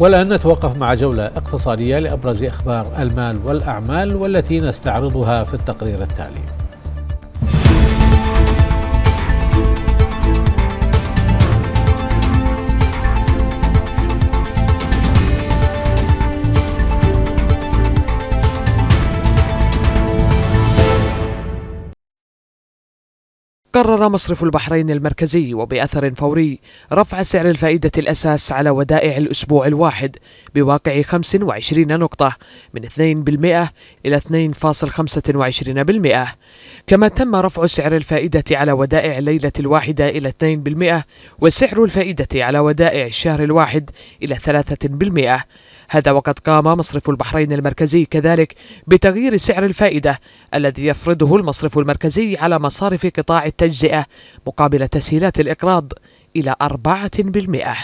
والآن نتوقف مع جولة اقتصادية لأبرز أخبار المال والأعمال والتي نستعرضها في التقرير التالي قرر مصرف البحرين المركزي وبأثر فوري رفع سعر الفائدة الأساس على ودائع الأسبوع الواحد بواقع 25 نقطة من 2% إلى 2.25% كما تم رفع سعر الفائدة على ودائع الليلة الواحدة إلى 2% وسعر الفائدة على ودائع الشهر الواحد إلى 3% هذا وقد قام مصرف البحرين المركزي كذلك بتغيير سعر الفائدة الذي يفرضه المصرف المركزي على مصارف قطاع التجزئة مقابل تسهيلات الإقراض إلى 4%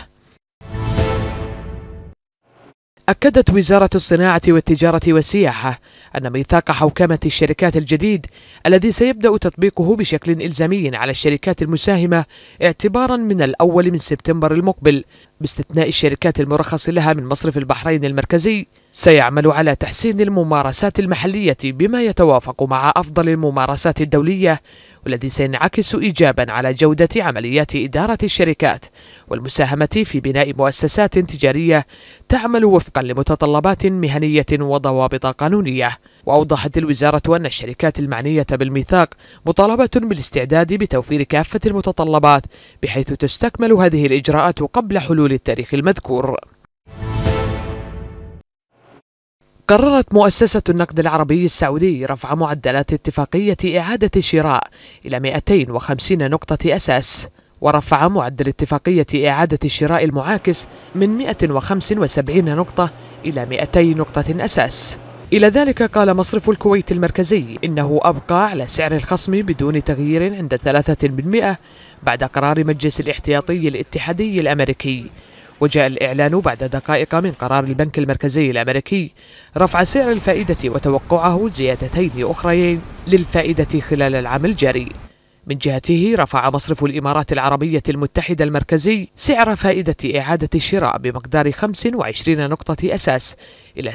أكدت وزارة الصناعة والتجارة والسياحة أن ميثاق حوكمة الشركات الجديد الذي سيبدأ تطبيقه بشكل إلزامي على الشركات المساهمة اعتبارا من الأول من سبتمبر المقبل باستثناء الشركات المرخص لها من مصرف البحرين المركزي سيعمل على تحسين الممارسات المحلية بما يتوافق مع أفضل الممارسات الدولية والذي سينعكس إيجابا على جودة عمليات إدارة الشركات والمساهمة في بناء مؤسسات تجارية تعمل وفقا لمتطلبات مهنية وضوابط قانونية وأوضحت الوزارة أن الشركات المعنية بالميثاق مطالبة بالاستعداد بتوفير كافة المتطلبات بحيث تستكمل هذه الإجراءات قبل حلول التاريخ المذكور قررت مؤسسة النقد العربي السعودي رفع معدلات اتفاقية إعادة الشراء إلى 250 نقطة أساس ورفع معدل اتفاقية إعادة الشراء المعاكس من 175 نقطة إلى 200 نقطة أساس إلى ذلك قال مصرف الكويت المركزي إنه أبقى على سعر الخصم بدون تغيير عند 3% بعد قرار مجلس الاحتياطي الاتحادي الأمريكي وجاء الإعلان بعد دقائق من قرار البنك المركزي الأمريكي رفع سعر الفائدة وتوقعه زيادتين أخريين للفائدة خلال العام الجاري من جهته رفع مصرف الإمارات العربية المتحدة المركزي سعر فائدة إعادة الشراء بمقدار 25 نقطة أساس إلى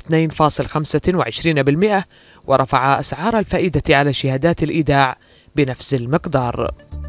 2.25% ورفع أسعار الفائدة على شهادات الإيداع بنفس المقدار